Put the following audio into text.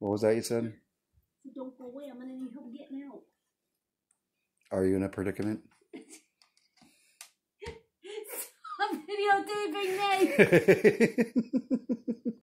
What was that you said? Don't go away. I'm going to need help getting out. Are you in a predicament? Stop videotaping me!